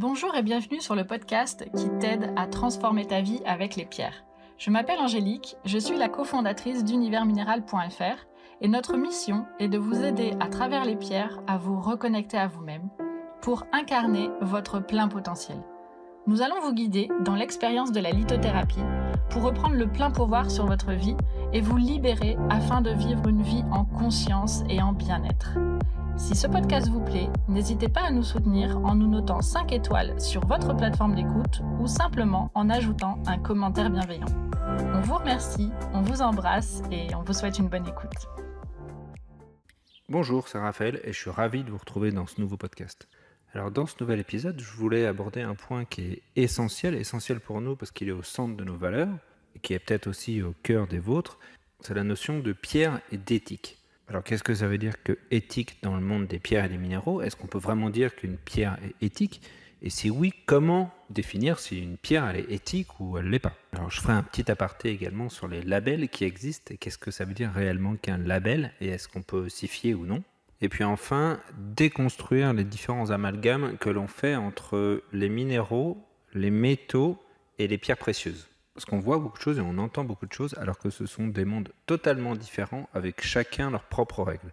Bonjour et bienvenue sur le podcast qui t'aide à transformer ta vie avec les pierres. Je m'appelle Angélique, je suis la cofondatrice d'universminéral.fr et notre mission est de vous aider à travers les pierres à vous reconnecter à vous-même pour incarner votre plein potentiel. Nous allons vous guider dans l'expérience de la lithothérapie pour reprendre le plein pouvoir sur votre vie et vous libérer afin de vivre une vie en conscience et en bien-être. Si ce podcast vous plaît, n'hésitez pas à nous soutenir en nous notant 5 étoiles sur votre plateforme d'écoute ou simplement en ajoutant un commentaire bienveillant. On vous remercie, on vous embrasse et on vous souhaite une bonne écoute. Bonjour, c'est Raphaël et je suis ravi de vous retrouver dans ce nouveau podcast. Alors dans ce nouvel épisode, je voulais aborder un point qui est essentiel, essentiel pour nous parce qu'il est au centre de nos valeurs et qui est peut-être aussi au cœur des vôtres, c'est la notion de pierre et d'éthique. Alors qu'est-ce que ça veut dire que éthique dans le monde des pierres et des minéraux Est-ce qu'on peut vraiment dire qu'une pierre est éthique Et si oui, comment définir si une pierre elle est éthique ou elle l'est pas Alors je ferai un petit aparté également sur les labels qui existent et qu'est-ce que ça veut dire réellement qu'un label et est-ce qu'on peut s'y fier ou non et puis enfin, déconstruire les différents amalgames que l'on fait entre les minéraux, les métaux et les pierres précieuses parce qu'on voit beaucoup de choses et on entend beaucoup de choses, alors que ce sont des mondes totalement différents avec chacun leurs propres règles.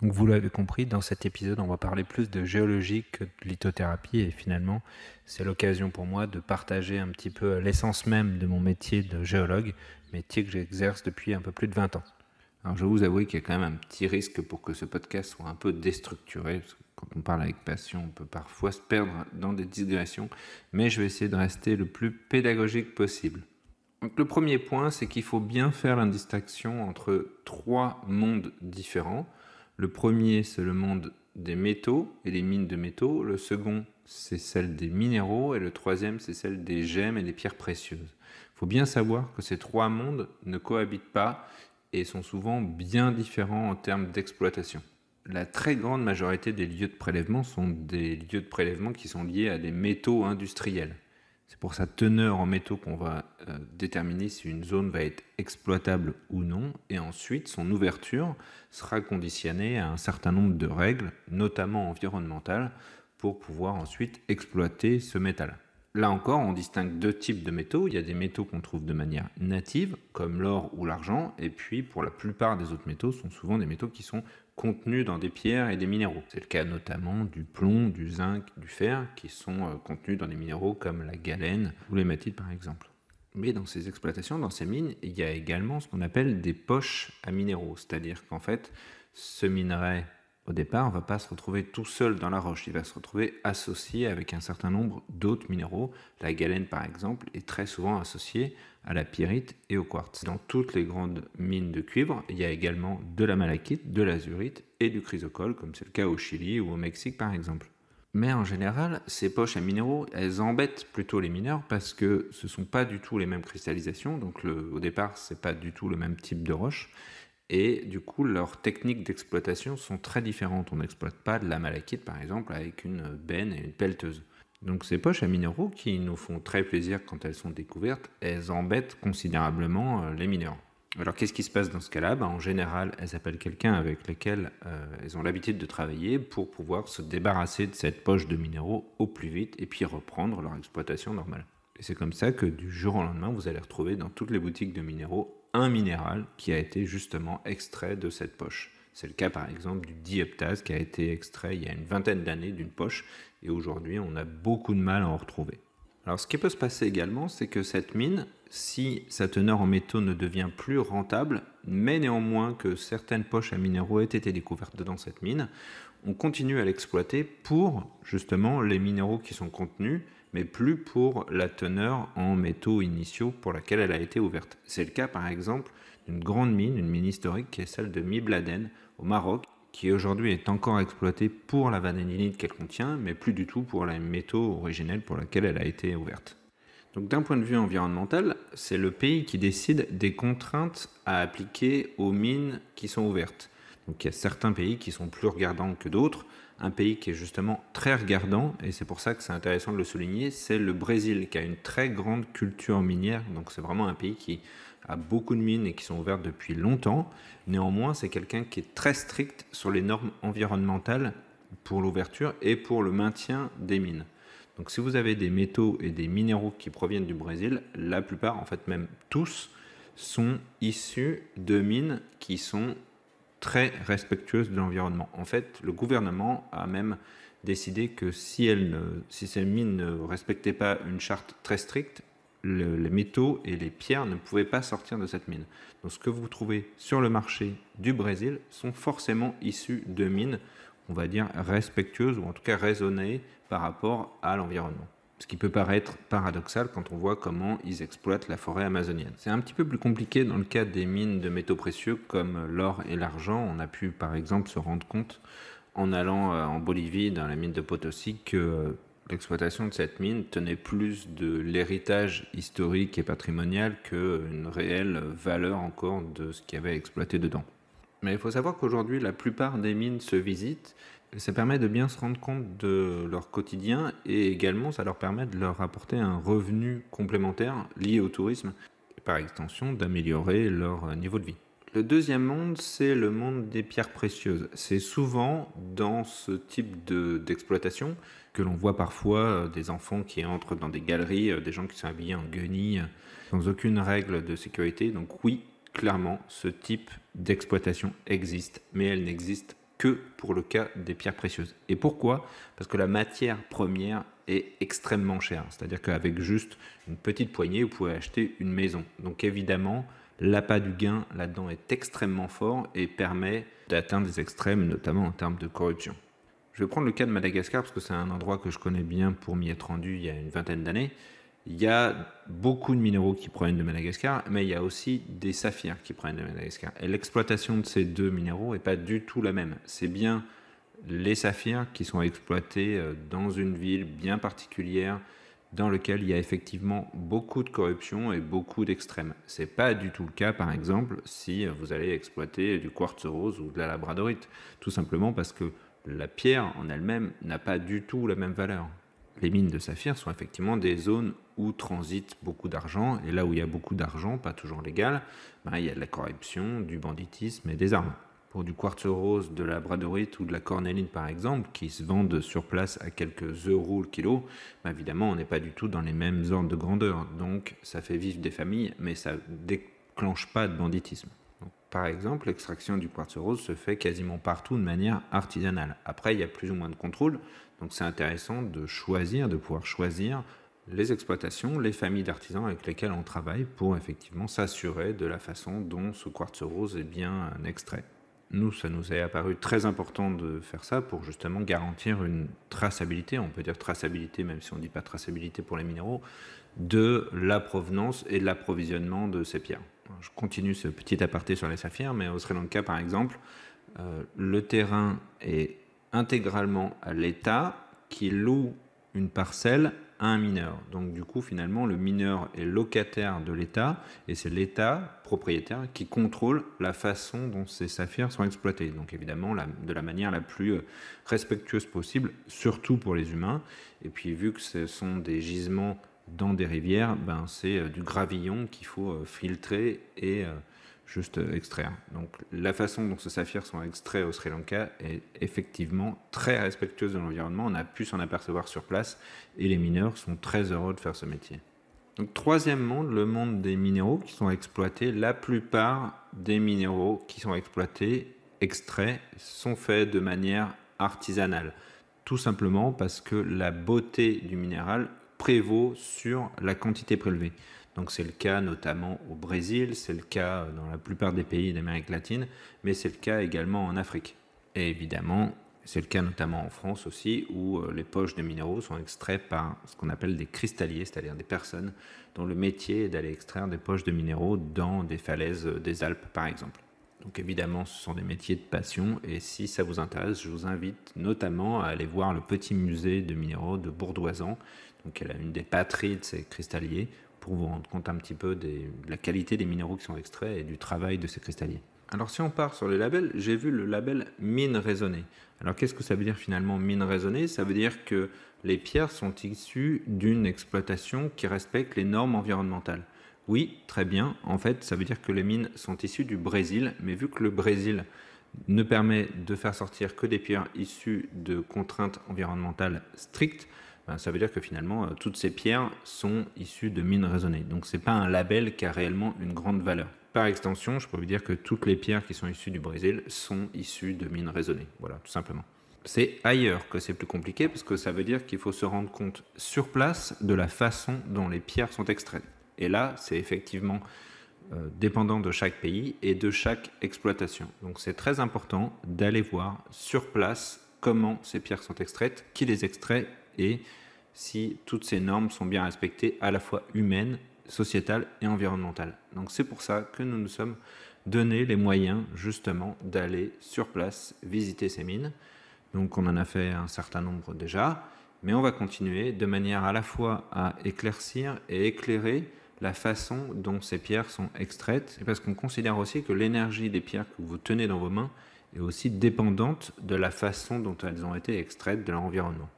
Donc vous l'avez compris, dans cet épisode, on va parler plus de géologie que de lithothérapie et finalement, c'est l'occasion pour moi de partager un petit peu l'essence même de mon métier de géologue, métier que j'exerce depuis un peu plus de 20 ans. Alors je vous avoue qu'il y a quand même un petit risque pour que ce podcast soit un peu déstructuré, quand on parle avec passion, on peut parfois se perdre dans des digressions, mais je vais essayer de rester le plus pédagogique possible. le premier point, c'est qu'il faut bien faire la distinction entre trois mondes différents. Le premier, c'est le monde des métaux et les mines de métaux. Le second, c'est celle des minéraux. Et le troisième, c'est celle des gemmes et des pierres précieuses. Il faut bien savoir que ces trois mondes ne cohabitent pas et sont souvent bien différents en termes d'exploitation la très grande majorité des lieux de prélèvement sont des lieux de prélèvement qui sont liés à des métaux industriels. C'est pour sa teneur en métaux qu'on va euh, déterminer si une zone va être exploitable ou non. Et ensuite, son ouverture sera conditionnée à un certain nombre de règles, notamment environnementales, pour pouvoir ensuite exploiter ce métal. Là encore, on distingue deux types de métaux. Il y a des métaux qu'on trouve de manière native, comme l'or ou l'argent, et puis pour la plupart des autres métaux, ce sont souvent des métaux qui sont contenus dans des pierres et des minéraux. C'est le cas notamment du plomb, du zinc, du fer, qui sont euh, contenus dans des minéraux comme la galène ou l'hématite par exemple. Mais dans ces exploitations, dans ces mines, il y a également ce qu'on appelle des poches à minéraux, c'est-à-dire qu'en fait, ce minerai au départ, ne va pas se retrouver tout seul dans la roche, il va se retrouver associé avec un certain nombre d'autres minéraux. La galène, par exemple, est très souvent associée à la pyrite et au quartz. Dans toutes les grandes mines de cuivre, il y a également de la malachite, de l'azurite et du chrysocole, comme c'est le cas au Chili ou au Mexique, par exemple. Mais en général, ces poches à minéraux, elles embêtent plutôt les mineurs parce que ce ne sont pas du tout les mêmes cristallisations. Donc au départ, ce n'est pas du tout le même type de roche. Et du coup, leurs techniques d'exploitation sont très différentes. On n'exploite pas de la malachite, par exemple, avec une benne et une pelleteuse. Donc ces poches à minéraux qui nous font très plaisir quand elles sont découvertes, elles embêtent considérablement euh, les mineurs. Alors qu'est-ce qui se passe dans ce cas-là ben, En général, elles appellent quelqu'un avec lequel euh, elles ont l'habitude de travailler pour pouvoir se débarrasser de cette poche de minéraux au plus vite et puis reprendre leur exploitation normale. Et c'est comme ça que du jour au lendemain, vous allez retrouver dans toutes les boutiques de minéraux un minéral qui a été justement extrait de cette poche. C'est le cas par exemple du dioptase qui a été extrait il y a une vingtaine d'années d'une poche et aujourd'hui on a beaucoup de mal à en retrouver. Alors ce qui peut se passer également, c'est que cette mine, si sa teneur en métaux ne devient plus rentable, mais néanmoins que certaines poches à minéraux aient été découvertes dans cette mine, on continue à l'exploiter pour justement les minéraux qui sont contenus mais plus pour la teneur en métaux initiaux pour laquelle elle a été ouverte. C'est le cas par exemple d'une grande mine, une mine historique qui est celle de Mibladen au Maroc, qui aujourd'hui est encore exploitée pour la vanadinite qu'elle contient, mais plus du tout pour les métaux originels pour laquelle elle a été ouverte. Donc d'un point de vue environnemental, c'est le pays qui décide des contraintes à appliquer aux mines qui sont ouvertes. Donc il y a certains pays qui sont plus regardants que d'autres, un pays qui est justement très regardant, et c'est pour ça que c'est intéressant de le souligner, c'est le Brésil, qui a une très grande culture minière. Donc c'est vraiment un pays qui a beaucoup de mines et qui sont ouvertes depuis longtemps. Néanmoins, c'est quelqu'un qui est très strict sur les normes environnementales pour l'ouverture et pour le maintien des mines. Donc si vous avez des métaux et des minéraux qui proviennent du Brésil, la plupart, en fait même tous, sont issus de mines qui sont très respectueuse de l'environnement. En fait, le gouvernement a même décidé que si, elle si ces mines ne respectaient pas une charte très stricte, les métaux et les pierres ne pouvaient pas sortir de cette mine. Donc ce que vous trouvez sur le marché du Brésil sont forcément issus de mines, on va dire, respectueuses ou en tout cas raisonnées par rapport à l'environnement. Ce qui peut paraître paradoxal quand on voit comment ils exploitent la forêt amazonienne. C'est un petit peu plus compliqué dans le cas des mines de métaux précieux comme l'or et l'argent. On a pu par exemple se rendre compte en allant euh, en Bolivie dans la mine de Potosí que euh, l'exploitation de cette mine tenait plus de l'héritage historique et patrimonial qu'une réelle valeur encore de ce qu'il y avait exploité dedans. Mais il faut savoir qu'aujourd'hui, la plupart des mines se visitent ça permet de bien se rendre compte de leur quotidien et également ça leur permet de leur apporter un revenu complémentaire lié au tourisme et par extension d'améliorer leur euh, niveau de vie. Le deuxième monde, c'est le monde des pierres précieuses. C'est souvent dans ce type d'exploitation que l'on voit parfois euh, des enfants qui entrent dans des galeries, euh, des gens qui sont habillés en guenilles, sans aucune règle de sécurité. Donc oui, clairement, ce type d'exploitation existe, mais elle n'existe que pour le cas des pierres précieuses. Et pourquoi Parce que la matière première est extrêmement chère. C'est-à-dire qu'avec juste une petite poignée, vous pouvez acheter une maison. Donc évidemment, l'appât du gain là-dedans est extrêmement fort et permet d'atteindre des extrêmes, notamment en termes de corruption. Je vais prendre le cas de Madagascar parce que c'est un endroit que je connais bien pour m'y être rendu il y a une vingtaine d'années il y a beaucoup de minéraux qui proviennent de Madagascar, mais il y a aussi des saphirs qui proviennent de Madagascar. Et l'exploitation de ces deux minéraux n'est pas du tout la même. C'est bien les saphirs qui sont exploités euh, dans une ville bien particulière dans laquelle il y a effectivement beaucoup de corruption et beaucoup d'extrêmes. Ce n'est pas du tout le cas, par exemple, si vous allez exploiter du quartz rose ou de la labradorite, tout simplement parce que la pierre en elle-même n'a pas du tout la même valeur les mines de saphir sont effectivement des zones où transite beaucoup d'argent, et là où il y a beaucoup d'argent, pas toujours légal, ben, il y a de la corruption, du banditisme et des armes. Pour du quartz rose, de la bradorite ou de la cornéline par exemple, qui se vendent sur place à quelques euros le kilo, ben, évidemment on n'est pas du tout dans les mêmes ordres de grandeur, donc ça fait vivre des familles, mais ça déclenche pas de banditisme. Par exemple, l'extraction du quartz rose se fait quasiment partout de manière artisanale. Après, il y a plus ou moins de contrôle, donc c'est intéressant de choisir, de pouvoir choisir les exploitations, les familles d'artisans avec lesquelles on travaille pour effectivement s'assurer de la façon dont ce quartz rose est bien extrait. Nous, ça nous est apparu très important de faire ça pour justement garantir une traçabilité, on peut dire traçabilité même si on ne dit pas traçabilité pour les minéraux, de la provenance et de l'approvisionnement de ces pierres je continue ce petit aparté sur les saphirs, mais au Sri Lanka, par exemple, euh, le terrain est intégralement à l'État qui loue une parcelle à un mineur. Donc du coup, finalement, le mineur est locataire de l'État et c'est l'État propriétaire qui contrôle la façon dont ces saphirs sont exploités. Donc évidemment, de la manière la plus euh, respectueuse possible, surtout pour les humains. Et puis vu que ce sont des gisements dans des rivières, ben, c'est euh, du gravillon qu'il faut euh, filtrer et euh, juste extraire. Donc la façon dont ces saphirs sont extraits au Sri Lanka est effectivement très respectueuse de l'environnement. On a pu s'en apercevoir sur place et les mineurs sont très heureux de faire ce métier. Donc, troisième le monde des minéraux qui sont exploités. La plupart des minéraux qui sont exploités, extraits, sont faits de manière artisanale. Tout simplement parce que la beauté du minéral prévaut sur la quantité prélevée. Donc c'est le cas notamment au Brésil, c'est le cas dans la plupart des pays d'Amérique latine, mais c'est le cas également en Afrique. Et évidemment, c'est le cas notamment en France aussi, où euh, les poches de minéraux sont extraites par ce qu'on appelle des cristalliers, c'est-à-dire des personnes dont le métier est d'aller extraire des poches de minéraux dans des falaises euh, des Alpes, par exemple. Donc évidemment, ce sont des métiers de passion et si ça vous intéresse, je vous invite notamment à aller voir le petit musée de minéraux de Bourdoisan, donc elle a une des patries de ces cristalliers, pour vous rendre compte un petit peu de la qualité des minéraux qui sont extraits et du travail de ces cristalliers. Alors si on part sur les labels, j'ai vu le label mine raisonnée. Alors qu'est-ce que ça veut dire finalement mine raisonnée Ça veut dire que les pierres sont issues d'une exploitation qui respecte les normes environnementales. Oui, très bien. En fait, ça veut dire que les mines sont issues du Brésil, mais vu que le Brésil ne permet de faire sortir que des pierres issues de contraintes environnementales strictes, ben, ça veut dire que finalement, euh, toutes ces pierres sont issues de mines raisonnées. Donc, ce n'est pas un label qui a réellement une grande valeur. Par extension, je peux vous dire que toutes les pierres qui sont issues du Brésil sont issues de mines raisonnées. Voilà, tout simplement. C'est ailleurs que c'est plus compliqué parce que ça veut dire qu'il faut se rendre compte sur place de la façon dont les pierres sont extraites. Et là, c'est effectivement euh, dépendant de chaque pays et de chaque exploitation. Donc c'est très important d'aller voir sur place comment ces pierres sont extraites, qui les extrait et si toutes ces normes sont bien respectées, à la fois humaines, sociétales et environnementales. Donc c'est pour ça que nous nous sommes donné les moyens justement d'aller sur place visiter ces mines. Donc on en a fait un certain nombre déjà, mais on va continuer de manière à la fois à éclaircir et éclairer la façon dont ces pierres sont extraites, parce qu'on considère aussi que l'énergie des pierres que vous tenez dans vos mains est aussi dépendante de la façon dont elles ont été extraites de leur environnement.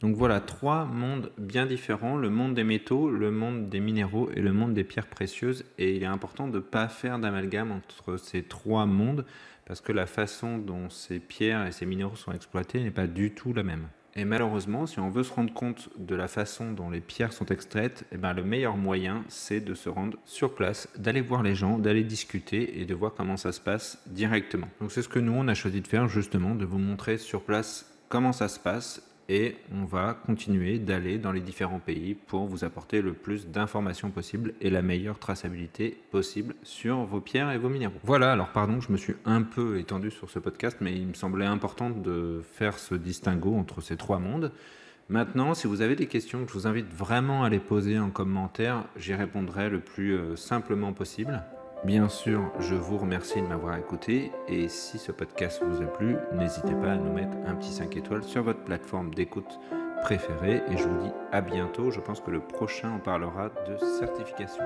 Donc voilà trois mondes bien différents, le monde des métaux, le monde des minéraux et le monde des pierres précieuses. Et il est important de ne pas faire d'amalgame entre ces trois mondes parce que la façon dont ces pierres et ces minéraux sont exploités n'est pas du tout la même. Et malheureusement, si on veut se rendre compte de la façon dont les pierres sont extraites, eh ben, le meilleur moyen, c'est de se rendre sur place, d'aller voir les gens, d'aller discuter et de voir comment ça se passe directement. Donc c'est ce que nous, on a choisi de faire justement, de vous montrer sur place comment ça se passe et on va continuer d'aller dans les différents pays pour vous apporter le plus d'informations possibles et la meilleure traçabilité possible sur vos pierres et vos minéraux. Voilà, alors pardon, je me suis un peu étendu sur ce podcast, mais il me semblait important de faire ce distinguo entre ces trois mondes. Maintenant, si vous avez des questions, je vous invite vraiment à les poser en commentaire, j'y répondrai le plus euh, simplement possible. Bien sûr, je vous remercie de m'avoir écouté et si ce podcast vous a plu, n'hésitez pas à nous mettre un petit 5 étoiles sur votre plateforme d'écoute préférée et je vous dis à bientôt. Je pense que le prochain, on parlera de certification.